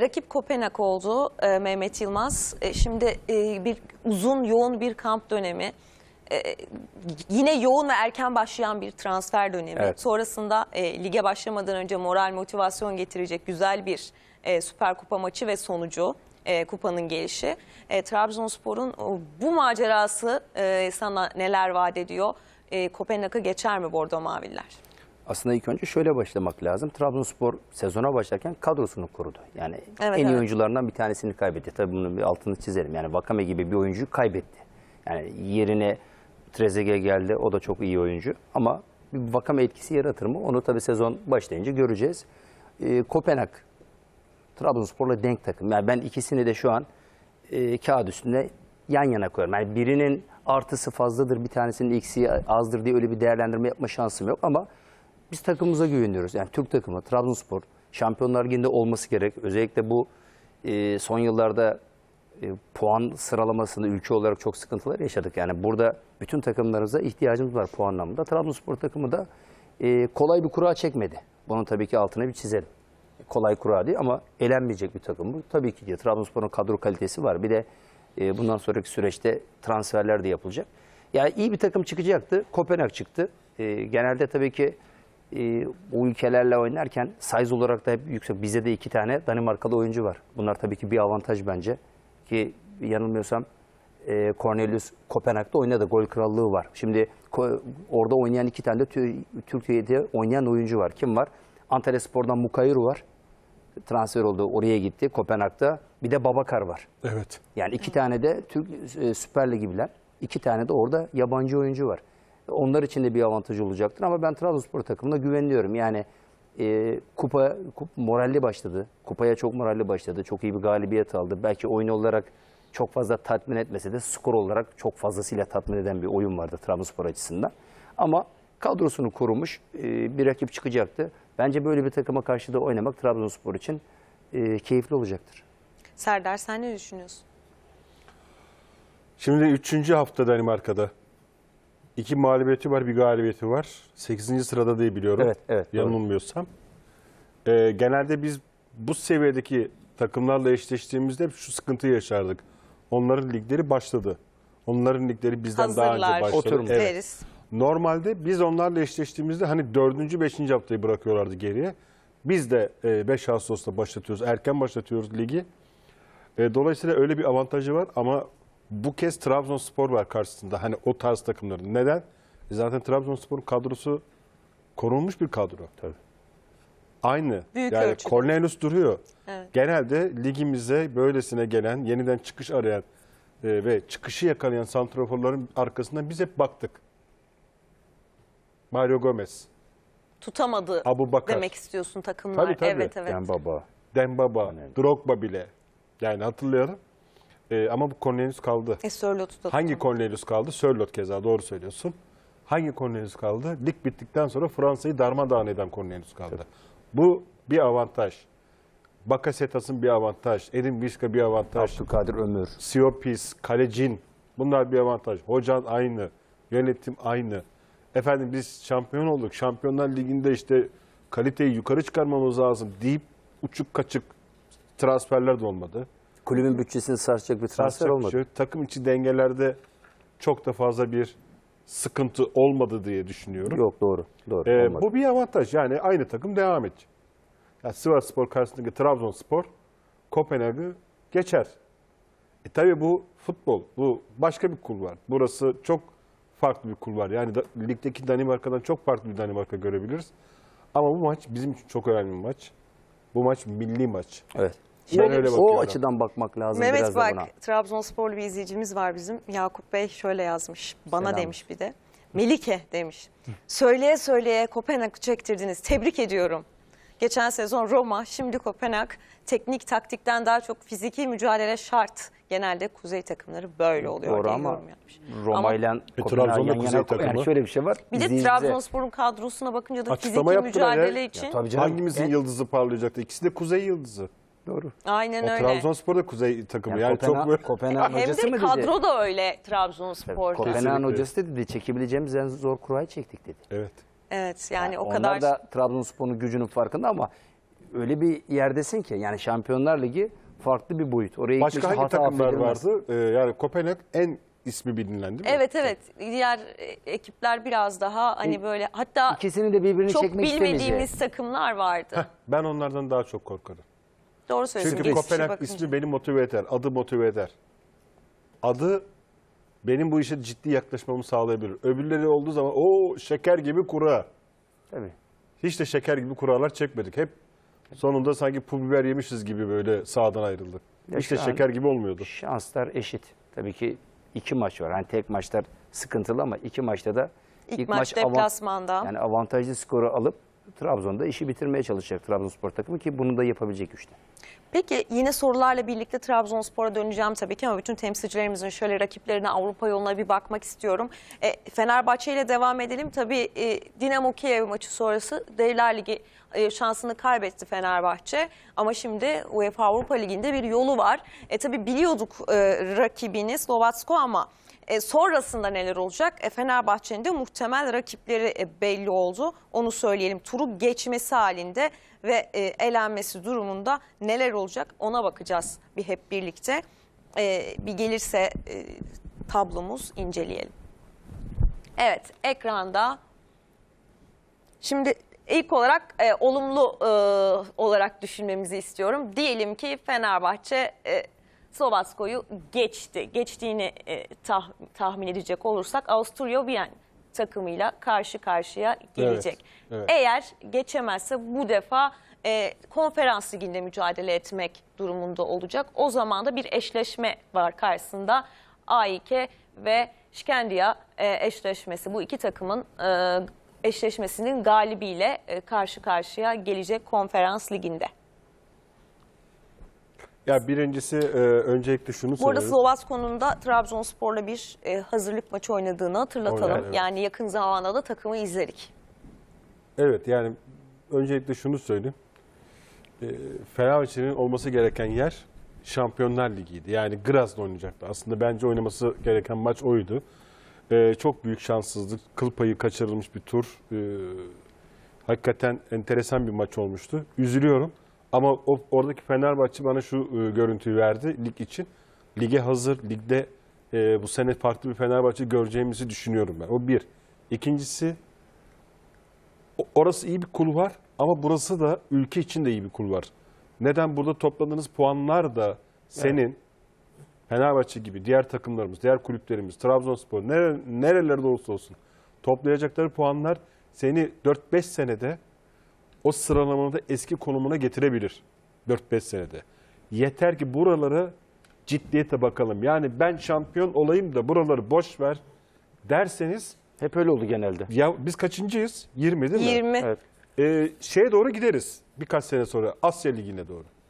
Rakip Kopenhag oldu e, Mehmet Yılmaz. E, şimdi e, bir uzun yoğun bir kamp dönemi. E, yine yoğun ve erken başlayan bir transfer dönemi. Evet. Sonrasında e, lige başlamadan önce moral motivasyon getirecek güzel bir e, Süper Kupa maçı ve sonucu. E, kupanın gelişi. E, Trabzonspor'un bu macerası e, sana neler vaat ediyor? E, Kopenhag'ı geçer mi Bordo Maviler? Aslında ilk önce şöyle başlamak lazım. Trabzonspor sezona başlarken kadrosunu korudu. Yani evet, en iyi evet. oyuncularından bir tanesini kaybetti. Tabii bunun bir altını çizelim. Yani Vakame gibi bir oyuncuyu kaybetti. Yani yerine Trezege geldi. O da çok iyi oyuncu. Ama bir Vakame etkisi yaratır mı? Onu tabii sezon başlayınca göreceğiz. Ee, Kopenhag Trabzonspor'la denk takım. Yani ben ikisini de şu an e, kağıt üstünde yan yana koyuyorum. Yani birinin artısı fazladır, bir tanesinin eksiği azdır diye öyle bir değerlendirme yapma şansım yok ama biz takımımıza güveniyoruz. Yani Türk takımı, Trabzonspor, Şampiyonlar Ligi'nde olması gerek. Özellikle bu e, son yıllarda e, puan sıralamasında ülke olarak çok sıkıntılar yaşadık. Yani burada bütün takımlarımıza ihtiyacımız var puan anlamında. Trabzonspor takımı da e, kolay bir kura çekmedi. Bunun tabii ki altına bir çizelim. Kolay kura değil ama elenmeyecek bir takım bu. Tabii ki diye Trabzonspor'un kadro kalitesi var. Bir de e, bundan sonraki süreçte transferler de yapılacak. Yani iyi bir takım çıkacaktı. Kopenhag çıktı. E, genelde tabii ki e, o ülkelerle oynarken size olarak da hep yüksek. Bizde de iki tane Danimarkalı oyuncu var. Bunlar tabii ki bir avantaj bence. Ki yanılmıyorsam e, Cornelius Kopenhag'da oynadı. Gol krallığı var. Şimdi orada oynayan iki tane de Türkiye'de oynayan oyuncu var. Kim var? Antalya Spor'dan Mukayru var. Transfer oldu. Oraya gitti. Kopenhag'da. Bir de Babakar var. Evet. Yani iki tane de Türk e, Süper Ligi bilen. iki tane de orada yabancı oyuncu var. Onlar için de bir avantaj olacaktır ama ben Trabzonspor takımına güveniyorum. Yani e, kupa, kup, moralli başladı. Kupaya çok moralli başladı. Çok iyi bir galibiyet aldı. Belki oyun olarak çok fazla tatmin etmese de skor olarak çok fazlasıyla tatmin eden bir oyun vardı Trabzonspor açısından. Ama kadrosunu korumuş e, bir rakip çıkacaktı. Bence böyle bir takıma karşı da oynamak Trabzonspor için e, keyifli olacaktır. Serdar sen ne düşünüyorsun? Şimdi üçüncü hafta Danimarka'da İki mağlubiyeti var, bir galibiyeti var. Sekizinci sırada diye biliyorum. Evet, evet. Yanılmıyorsam. Ee, genelde biz bu seviyedeki takımlarla eşleştiğimizde şu sıkıntıyı yaşardık. Onların ligleri başladı. Onların ligleri bizden Hazırlar. daha önce başladı. Oturmuş. Evet. Deriz. Normalde biz onlarla eşleştiğimizde hani dördüncü, beşinci haftayı bırakıyorlardı geriye. Biz de 5 e, Ağustos'ta başlatıyoruz. Erken başlatıyoruz ligi. E, dolayısıyla öyle bir avantajı var ama bu kez Trabzonspor var karşısında. Hani o tarz takımların. Neden? E zaten Trabzonspor'un kadrosu korunmuş bir kadro. Tabii. Aynı. Büyük yani ölçüde. Cornelius duruyor. Evet. Genelde ligimize böylesine gelen, yeniden çıkış arayan e, ve çıkışı yakalayan santraforların arkasından biz hep baktık. Mario Gomez. Tutamadı Abu Bakar. demek istiyorsun takımlar. Tabii tabii. Evet, evet. Dembaba. Dembaba, Önemli. Drogba bile. Yani hatırlayalım. E, ama bu Cornelius kaldı. E, Sörlot'u Hangi Cornelius kaldı? Sörlot keza doğru söylüyorsun. Hangi Cornelius kaldı? Lig bittikten sonra Fransa'yı darmadağın eden Cornelius kaldı. Evet. Bu bir avantaj. Bakasetas'ın bir avantaj. Edin Vişka bir avantaj. Abdülkadir Ömür. Siopis, Kalecin. Bunlar bir avantaj. Hocan aynı. Yönetim aynı. Efendim biz şampiyon olduk. Şampiyonlar Ligi'nde işte kaliteyi yukarı çıkarmamız lazım deyip uçuk kaçık transferler de olmadı kulübün bütçesini sarsacak bir transfer sarsacak olmadı. Şey, takım içi dengelerde çok da fazla bir sıkıntı olmadı diye düşünüyorum. Yok doğru. doğru ee, bu bir avantaj. Yani aynı takım devam edecek. Yani Sivas Spor karşısındaki Trabzonspor Kopenhag'ı geçer. E tabi bu futbol. Bu başka bir kulvar. Burası çok farklı bir kulvar Yani da, ligdeki Danimarka'dan çok farklı bir Danimarka görebiliriz. Ama bu maç bizim için çok önemli bir maç. Bu maç milli maç. Evet. Ben öyle O açıdan bakmak lazım Mehmet biraz bak, da buna. Trabzonsporlu bir izleyicimiz var bizim. Yakup Bey şöyle yazmış. Bana Selam. demiş bir de. Melike demiş. Söyleye söyleye Kopenhag'ı çektirdiniz. Tebrik ediyorum. Geçen sezon Roma, şimdi Kopenhag. Teknik taktikten daha çok fiziki mücadele şart. Genelde kuzey takımları böyle oluyor. Doğru ama yorum Roma ile E, Kopenhag Trabzon'da yan yana takımı. yani şöyle bir şey var. bir de Trabzonspor'un kadrosuna bakınca da Açıklama fiziki yaptılar ya. mücadele için. Tabii canım. Hangimizin en- yıldızı parlayacaktı? İkisi de kuzey yıldızı. Doğru. Aynen o öyle. Trabzonspor da kuzey takımı. Yani, yani Kopenha, çok böyle... hocası mı dedi? Hem de kadro da öyle Trabzonspor'da. Kopenhag hocası da dedi çekebileceğimiz en zor kurayı çektik dedi. Evet. Evet yani, yani o kadar. Onlar da Trabzonspor'un gücünün farkında ama öyle bir yerdesin ki yani Şampiyonlar Ligi farklı bir boyut. Oraya Başka hangi takımlar vardı? Ee, yani Kopenhag en ismi bilinen değil mi? Evet evet. Diğer e, ekipler biraz daha hani böyle hatta ikisini de birbirini çok çekmek bilmediğimiz istemeyecek. takımlar vardı. Heh, ben onlardan daha çok korkarım. Doğru söylüyorsun. Çünkü Geçmişe Kopenhag bakınca. ismi beni motive eder. Adı motive eder. Adı benim bu işe ciddi yaklaşmamı sağlayabilir. Öbürleri olduğu zaman o şeker gibi kura. Tabii. Hiç de şeker gibi kuralar çekmedik. Hep sonunda sanki pul biber yemişiz gibi böyle sağdan ayrıldık. Ya Hiç de şeker gibi olmuyordu. Şanslar eşit. Tabii ki iki maç var. Hani tek maçlar sıkıntılı ama iki maçta da İlk maç avant- yani avantajlı skoru alıp Trabzon'da işi bitirmeye çalışacak Trabzonspor takımı ki bunu da yapabilecek güçte. Peki yine sorularla birlikte Trabzonspor'a döneceğim tabii ki ama bütün temsilcilerimizin şöyle rakiplerine Avrupa yoluna bir bakmak istiyorum. E, Fenerbahçe ile devam edelim. Tabii e, Dinamo Kiev maçı sonrası Devler Ligi e, şansını kaybetti Fenerbahçe. Ama şimdi UEFA Avrupa Ligi'nde bir yolu var. E, tabii biliyorduk e, rakibini Slovatsko ama e, sonrasında neler olacak? E, Fenerbahçe'nin de muhtemel rakipleri e, belli oldu. Onu söyleyelim. Turu geçmesi halinde ve e, elenmesi durumunda neler olacak ona bakacağız bir hep birlikte. E, bir gelirse e, tablomuz inceleyelim. Evet ekranda. Şimdi ilk olarak e, olumlu e, olarak düşünmemizi istiyorum. Diyelim ki Fenerbahçe... E, Sobasko'yu geçti. Geçtiğini e, tah, tahmin edecek olursak Avusturya Vien takımıyla karşı karşıya gelecek. Evet, evet. Eğer geçemezse bu defa e, konferans liginde mücadele etmek durumunda olacak. O zaman da bir eşleşme var karşısında. AİK ve Şkendiya e, eşleşmesi bu iki takımın e, eşleşmesinin galibiyle e, karşı karşıya gelecek konferans liginde. Ya birincisi e, öncelikle şunu Bu arada söylüyorum. Slovasko'nun Trabzonspor'la bir e, hazırlık maçı oynadığını hatırlatalım. Oynar, evet. Yani yakın zamanda da takımı izledik. Evet yani öncelikle şunu söyleyeyim. E, Fenerbahçe'nin olması gereken yer Şampiyonlar Ligi'ydi. Yani Graz'da oynayacaktı. Aslında bence oynaması gereken maç oydu. E, çok büyük şanssızlık, kıl payı kaçırılmış bir tur. E, hakikaten enteresan bir maç olmuştu. Üzülüyorum. Ama o, oradaki Fenerbahçe bana şu e, görüntüyü verdi lig için. Lige hazır, ligde e, bu sene farklı bir Fenerbahçe göreceğimizi düşünüyorum ben. O bir. İkincisi orası iyi bir kulvar ama burası da ülke için de iyi bir kulvar. Neden burada topladığınız puanlar da senin evet. Fenerbahçe gibi diğer takımlarımız, diğer kulüplerimiz, Trabzonspor nere, nerelerde olursa olsun toplayacakları puanlar seni 4-5 senede o sıralamada eski konumuna getirebilir 4-5 senede. Yeter ki buraları ciddiyete bakalım. Yani ben şampiyon olayım da buraları boş ver derseniz hep öyle oldu genelde. Ya biz kaçıncıyız? 20 değil mi? 20. Evet. Ee, şeye doğru gideriz birkaç sene sonra Asya Ligi'ne doğru.